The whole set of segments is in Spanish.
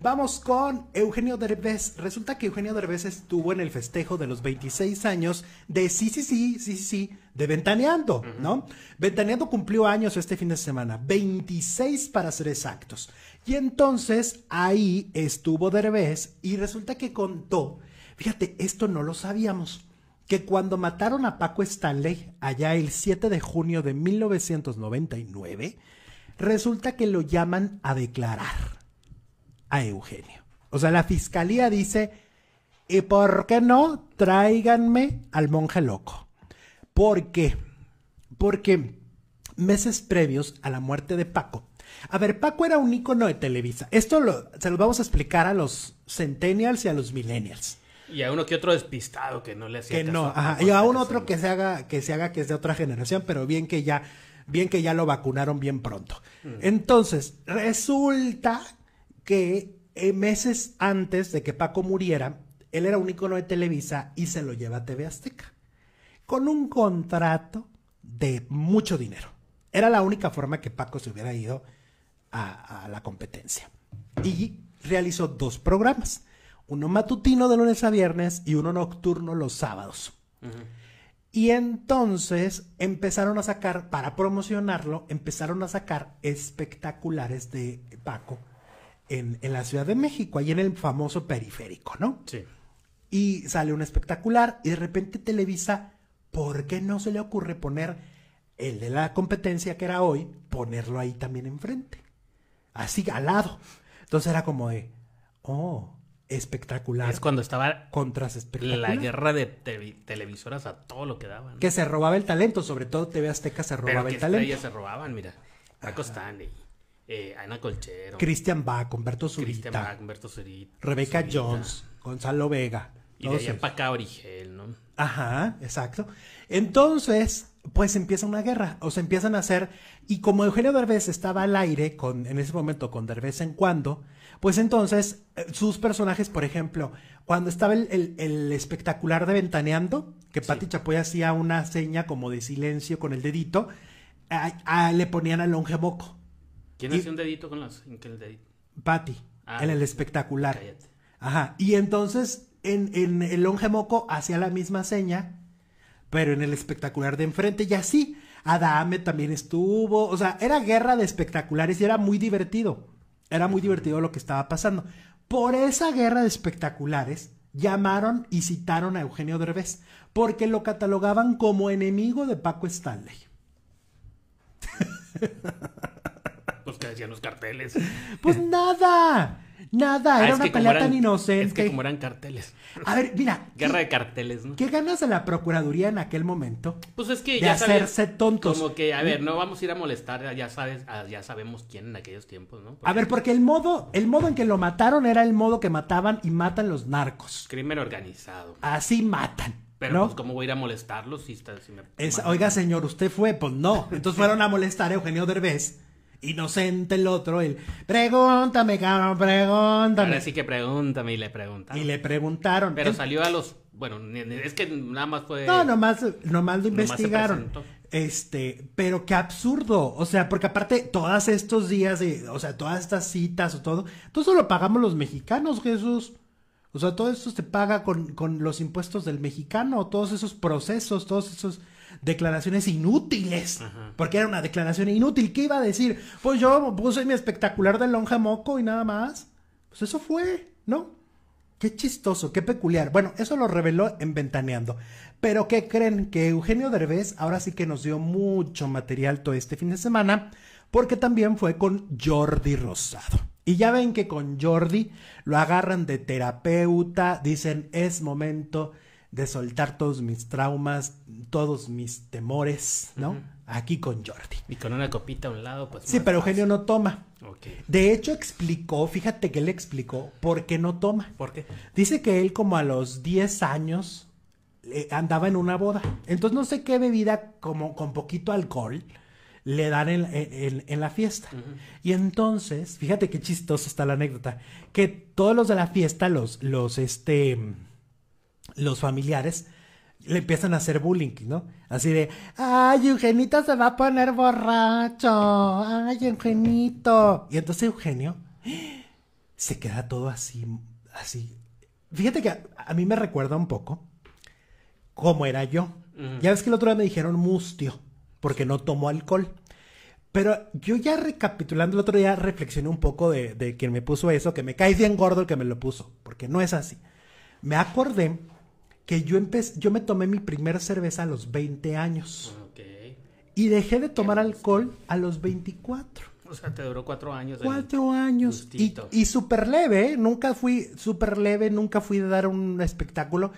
Vamos con Eugenio Derbez. Resulta que Eugenio Derbez estuvo en el festejo de los 26 años de sí, sí, sí, sí, sí, de Ventaneando, ¿no? Ventaneando cumplió años este fin de semana, 26 para ser exactos. Y entonces ahí estuvo Derbez y resulta que contó, fíjate, esto no lo sabíamos que cuando mataron a Paco Stanley, allá el 7 de junio de 1999, resulta que lo llaman a declarar a Eugenio. O sea, la fiscalía dice, ¿y por qué no? Tráiganme al monje loco. ¿Por qué? Porque meses previos a la muerte de Paco, a ver, Paco era un ícono de Televisa. Esto lo, se lo vamos a explicar a los centennials y a los millennials. Y a uno que otro despistado que no le hacía Que no, Y a un otro que se haga, que se haga que es de otra generación, pero bien que ya, bien que ya lo vacunaron bien pronto. Mm. Entonces, resulta que eh, meses antes de que Paco muriera, él era un icono de Televisa y se lo lleva a TV Azteca. Con un contrato de mucho dinero. Era la única forma que Paco se hubiera ido a, la competencia. Y realizó dos programas. Uno matutino de lunes a viernes y uno nocturno los sábados. Y entonces empezaron a sacar, para promocionarlo, empezaron a sacar espectaculares de Paco en, la Ciudad de México, ahí en el famoso periférico, ¿no? Sí. Y sale un espectacular y de repente Televisa, ¿por qué no se le ocurre poner el de la competencia que era hoy, ponerlo ahí también enfrente? Así, al lado. Entonces era como de, oh, espectacular. Es cuando estaba contra espectacular. La guerra de televisoras a todo lo que daban. Que se robaba el talento, sobre todo TV Azteca se robaba el talento. se robaban, mira. Paco Stanley. Eh, Ana Colchero, Cristian Bach, Humberto Zurita, Rebeca Jones, Gonzalo Vega. Y de allá ¿no? Ajá, exacto. Entonces, pues empieza una guerra, o se empiezan a hacer, y como Eugenio Derbez estaba al aire con, en ese momento con Derbez en cuando, pues entonces eh, sus personajes, por ejemplo, cuando estaba el, espectacular de Ventaneando, que Pati Chapoy hacía una seña como de silencio con el dedito, le ponían al longe ¿Quién hacía un dedito con las... el dedito? Patty, ah, en el espectacular. Ajá, y entonces en, el longe moco hacía la misma seña, pero en el espectacular de enfrente, y así. Adame también estuvo, o sea, era guerra de espectaculares y era muy divertido. Era muy divertido lo que estaba pasando. Por esa guerra de espectaculares, llamaron y citaron a Eugenio Derbez, porque lo catalogaban como enemigo de Paco Stanley. Pues, que decían los carteles. Pues nada. Nada, ah, era una pelea tan inocente. Es que como eran carteles. A ver, mira. Guerra de carteles, ¿no? ¿Qué ganas de la Procuraduría en aquel momento? Pues es que de ya hacerse tontos. Como que, a ver, mm. no vamos a ir a molestar, ya sabes, ya sabemos quién en aquellos tiempos, ¿no? A ver, porque el modo, el modo en que lo mataron era el modo que mataban y matan los narcos. Crimen organizado. Así matan. Pero, pues, ¿cómo voy a ir a molestarlos si, está, si oiga, señor, ¿usted fue? Pues no. Entonces fueron a molestar a Eugenio Derbez Inocente el otro, él. Pregúntame, cabrón, pregúntame. Ahora sí que pregúntame y le preguntaron. Y le preguntaron. Pero salió a los. Bueno, es que nada más fue. No, nomás, nomás lo investigaron. este, pero qué absurdo. O sea, porque aparte, todos estos días, o sea, todas estas citas o todo, todo eso lo pagamos los mexicanos, Jesús. O sea, todo esto se paga con, con los impuestos del mexicano, todos esos procesos, todos esos declaraciones inútiles. Porque era una declaración inútil. ¿Qué iba a decir? Pues yo puse mi espectacular de lonja moco y nada más. Pues eso fue, ¿no? Qué chistoso, qué peculiar. Bueno, eso lo reveló en Ventaneando. Pero ¿qué creen? Que Eugenio Derbez ahora sí que nos dio mucho material todo este fin de semana, porque también fue con Jordi Rosado. Y ya ven que con Jordi lo agarran de terapeuta, dicen es momento de soltar todos mis traumas, todos mis temores, ¿no? Aquí con Jordi. Y con una copita a un lado, pues. Sí, pero Eugenio no toma. De hecho, explicó, fíjate que él explicó por qué no toma. ¿Por qué? Dice que él, como a los 10 años, eh, andaba en una boda. Entonces, no sé qué bebida, como con poquito alcohol, le dan en, la fiesta. Y entonces, fíjate qué chistosa está la anécdota, que todos los de la fiesta, los, los, este los familiares le empiezan a hacer bullying, ¿no? Así de, ay, Eugenito se va a poner borracho, ay, Eugenito. Y entonces Eugenio se queda todo así, así. Fíjate que a, mí me recuerda un poco cómo era yo. Ya ves que el otro día me dijeron mustio, porque no tomó alcohol. Pero yo ya recapitulando el otro día reflexioné un poco de, quien me puso eso, que me caí bien gordo el que me lo puso, porque no es así. Me acordé que yo empecé, yo me tomé mi primera cerveza a los 20 años. Okay. Y dejé de tomar alcohol a los 24. O sea, te duró cuatro años. Cuatro años. Y, y súper leve, ¿eh? nunca fui, súper leve, nunca fui de dar un espectáculo.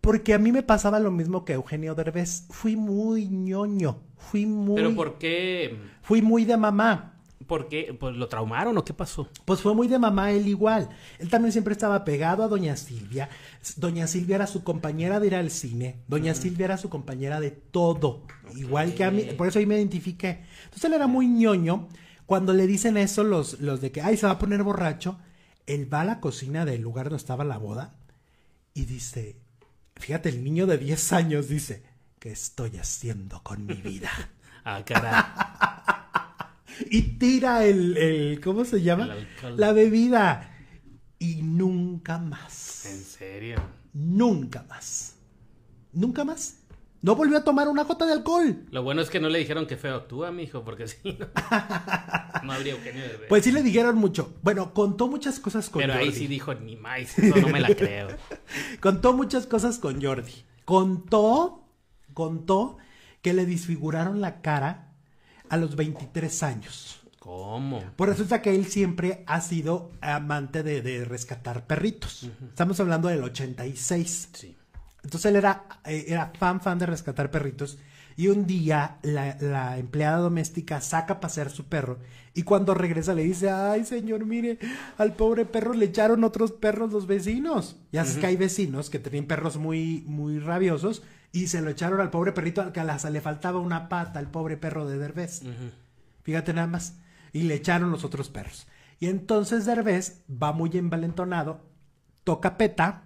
Porque a mí me pasaba lo mismo que Eugenio Derbez. Fui muy ñoño. Fui muy. ¿Pero por qué? Fui muy de mamá porque pues, lo traumaron o qué pasó. Pues fue muy de mamá él igual. Él también siempre estaba pegado a doña Silvia. Doña Silvia era su compañera de ir al cine. Doña Silvia era su compañera de todo. Igual que a mí. Por eso ahí me identifiqué. Entonces él era muy ñoño. Cuando le dicen eso los, los de que, ay, se va a poner borracho, él va a la cocina del lugar donde estaba la boda y dice, fíjate, el niño de 10 años dice, ¿qué estoy haciendo con mi vida? ah, caray. y tira el, el ¿cómo se llama? La bebida. Y nunca más. ¿En serio? Nunca más. Nunca más. No volvió a tomar una gota de alcohol. Lo bueno es que no le dijeron que feo actúa, hijo porque si no. no habría Eugenio de Pues sí le dijeron mucho. Bueno, contó muchas cosas con Jordi. Pero ahí sí dijo ni más. Eso no me la creo. contó muchas cosas con Jordi. Contó, contó que le disfiguraron la cara a los 23 años. ¿Cómo? Pues resulta que él siempre ha sido amante de, rescatar perritos. Estamos hablando del 86. Sí. Entonces él era, eh, era fan, fan de rescatar perritos. Y un día la, empleada doméstica saca a pasear su perro y cuando regresa le dice, ay señor, mire, al pobre perro le echaron otros perros los vecinos. Ya uh que hay vecinos que tenían perros muy, muy rabiosos y se lo echaron al pobre perrito que se le faltaba una pata al pobre perro de Derbez. Fíjate nada más. Y le echaron los otros perros. Y entonces Derbez va muy envalentonado, toca peta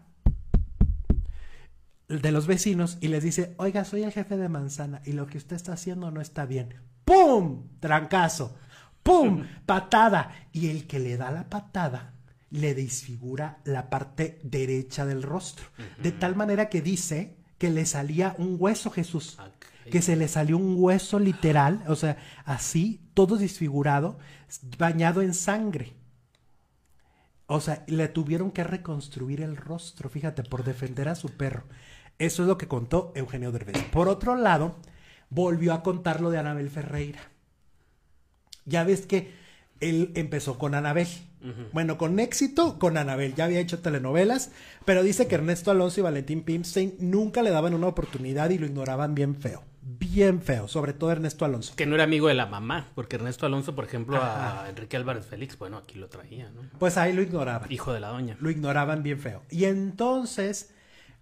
de los vecinos y les dice, oiga, soy el jefe de manzana y lo que usted está haciendo no está bien. ¡Pum! Trancazo. ¡Pum! Patada. Y el que le da la patada le desfigura la parte derecha del rostro. De tal manera que dice que le salía un hueso, Jesús. Ah, que se le salió un hueso literal, o sea, así, todo disfigurado, bañado en sangre. O sea, le tuvieron que reconstruir el rostro, fíjate, por defender a su perro. Eso es lo que contó Eugenio Derbez. Por otro lado, volvió a contar lo de Anabel Ferreira. Ya ves que él empezó con Anabel bueno, con éxito con Anabel, ya había hecho telenovelas, pero dice que Ernesto Alonso y Valentín Pimstein nunca le daban una oportunidad y lo ignoraban bien feo. Bien feo, sobre todo Ernesto Alonso. Que no era amigo de la mamá, porque Ernesto Alonso, por ejemplo, a Enrique Álvarez Félix, bueno, aquí lo traía, ¿no? Pues ahí lo ignoraban. Hijo de la doña. Lo ignoraban bien feo. Y entonces,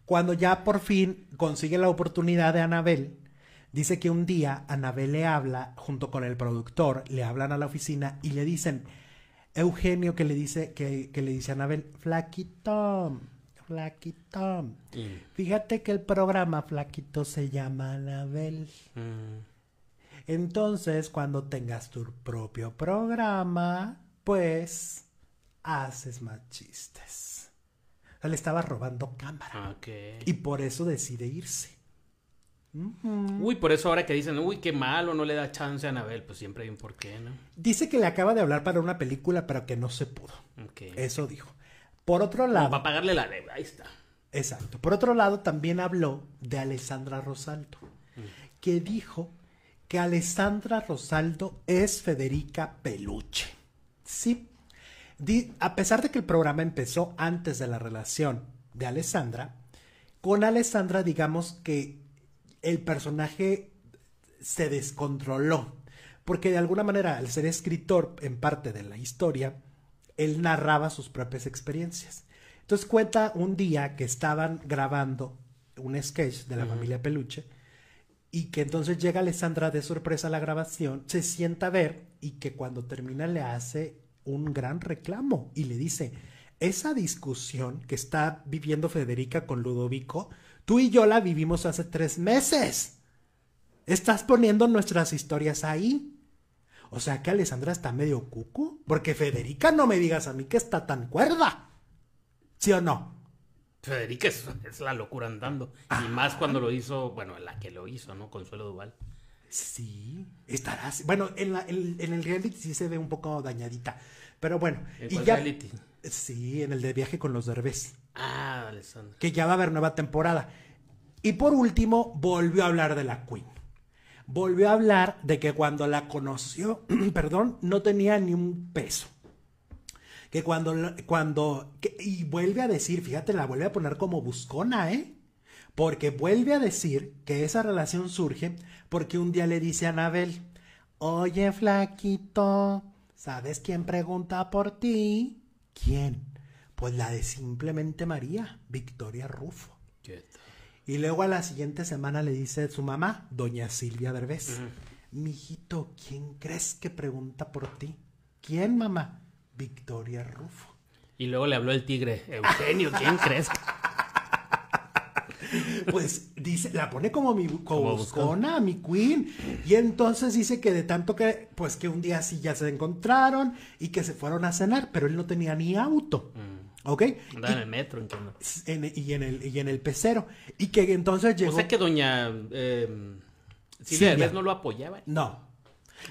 cuando ya por fin consigue la oportunidad de Anabel, dice que un día Anabel le habla, junto con el productor, le hablan a la oficina y le dicen, Eugenio que le dice, que, le dice a Anabel, flaquito, flaquito. Fíjate que el programa flaquito se llama Anabel. Mm. Entonces, cuando tengas tu propio programa, pues haces más chistes. le estaba robando cámara. Y por eso decide irse. Uy, por eso ahora que dicen, uy, qué malo, no le da chance a Anabel, pues siempre hay un porqué, ¿no? Dice que le acaba de hablar para una película, pero que no se pudo. Eso dijo. Por otro lado. Va a pagarle la deuda, ahí está. Exacto. Por otro lado, también habló de Alessandra Rosaldo, que dijo que Alessandra Rosaldo es Federica Peluche. Sí. a pesar de que el programa empezó antes de la relación de Alessandra, con Alessandra digamos que el personaje se descontroló. Porque de alguna manera, al ser escritor en parte de la historia, él narraba sus propias experiencias. Entonces cuenta un día que estaban grabando un sketch de la familia Peluche y que entonces llega Alessandra de sorpresa a la grabación, se sienta a ver y que cuando termina le hace un gran reclamo y le dice, esa discusión que está viviendo Federica con Ludovico Tú y yo la vivimos hace tres meses. Estás poniendo nuestras historias ahí. O sea que Alessandra está medio cuco. Porque Federica, no me digas a mí que está tan cuerda. ¿Sí o no? Federica es, la locura andando. Y ah. más cuando lo hizo, bueno, la que lo hizo, ¿no? Consuelo Duval. Sí, estará. Bueno, en, la, en, el reality sí se ve un poco dañadita. Pero bueno. ¿En y reality? Sí, en el de viaje con los derbés. Ah, que ya va a haber nueva temporada. Y por último, volvió a hablar de la Queen. Volvió a hablar de que cuando la conoció, perdón, no tenía ni un peso. Que cuando, cuando, y vuelve a decir, fíjate, la vuelve a poner como buscona, ¿eh? Porque vuelve a decir que esa relación surge porque un día le dice a Anabel, oye, flaquito, ¿sabes quién pregunta por ti? ¿Quién? Pues la de simplemente María, Victoria Rufo. Y luego a la siguiente semana le dice su mamá, doña Silvia Derbez, mijito, ¿quién crees que pregunta por ti? ¿Quién, mamá? Victoria Rufo. Y luego le habló el tigre, Eugenio, ¿quién crees? pues dice, la pone como mi como mi queen. Y entonces dice que de tanto que, pues que un día sí ya se encontraron y que se fueron a cenar, pero él no tenía ni auto. ¿Ok? Andaba en el metro, En, y, en el, y en el pecero. Y que entonces llegó... O sea que doña... Eh, Silvia no lo apoyaba. No.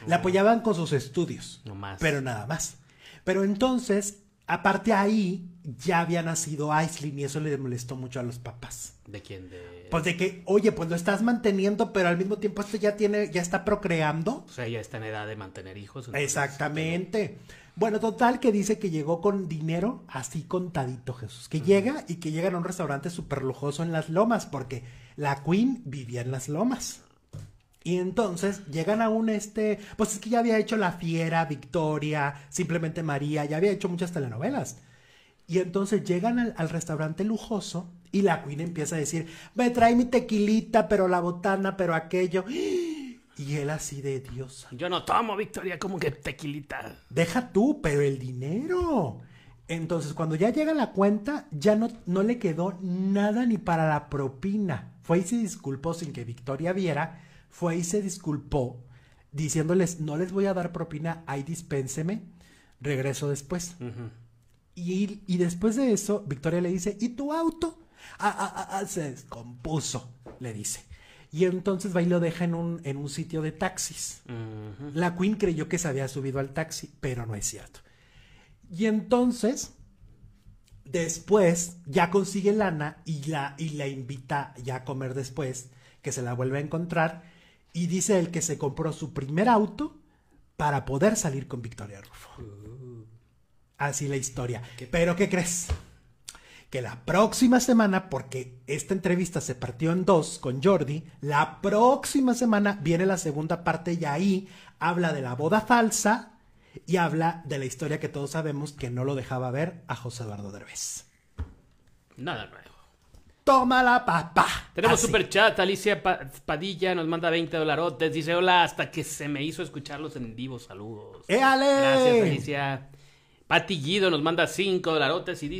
La apoyaban con sus estudios. No más. Pero nada más. Pero entonces, aparte ahí, ya había nacido Aislinn y eso le molestó mucho a los papás. ¿De quién? Pues de que, oye, pues lo estás manteniendo, pero al mismo tiempo esto ya tiene, ya está procreando. O sea, ya está en edad de mantener hijos. Exactamente. Bueno, total que dice que llegó con dinero así contadito Jesús, que llega y que llega a un restaurante súper lujoso en las lomas, porque la Queen vivía en las lomas. Y entonces llegan a un este, pues es que ya había hecho La Fiera, Victoria, simplemente María, ya había hecho muchas telenovelas. Y entonces llegan al, restaurante lujoso y la Queen empieza a decir, me trae mi tequilita, pero la botana, pero aquello. Y él así de Dios. Yo no tomo, Victoria, como que tequilita. Deja tú, pero el dinero. Entonces, cuando ya llega la cuenta, ya no, no le quedó nada ni para la propina. Fue y se disculpó sin que Victoria viera. Fue y se disculpó diciéndoles, no les voy a dar propina, ahí dispénseme. Regreso después. y, y, después de eso, Victoria le dice, ¿y tu auto? Ah, ah, ah, se descompuso, le dice. Y entonces va y lo deja en un, en un sitio de taxis. La Queen creyó que se había subido al taxi, pero no es cierto. Y entonces, después, ya consigue lana y la, y la invita ya a comer después, que se la vuelve a encontrar. Y dice él que se compró su primer auto para poder salir con Victoria Rufo. Uh. Así la historia. Pero ¿qué crees? que la próxima semana, porque esta entrevista se partió en dos con Jordi, la próxima semana viene la segunda parte y ahí habla de la boda falsa y habla de la historia que todos sabemos que no lo dejaba ver a José Eduardo Derbez. Nada nuevo. Toma la papa. Tenemos super chat. Alicia Padilla nos manda 20 dolarotes. Dice: Hola, hasta que se me hizo escucharlos en vivo. Saludos. ¡Éale! Gracias, Alicia. Patillido nos manda 5 dolarotes y dice.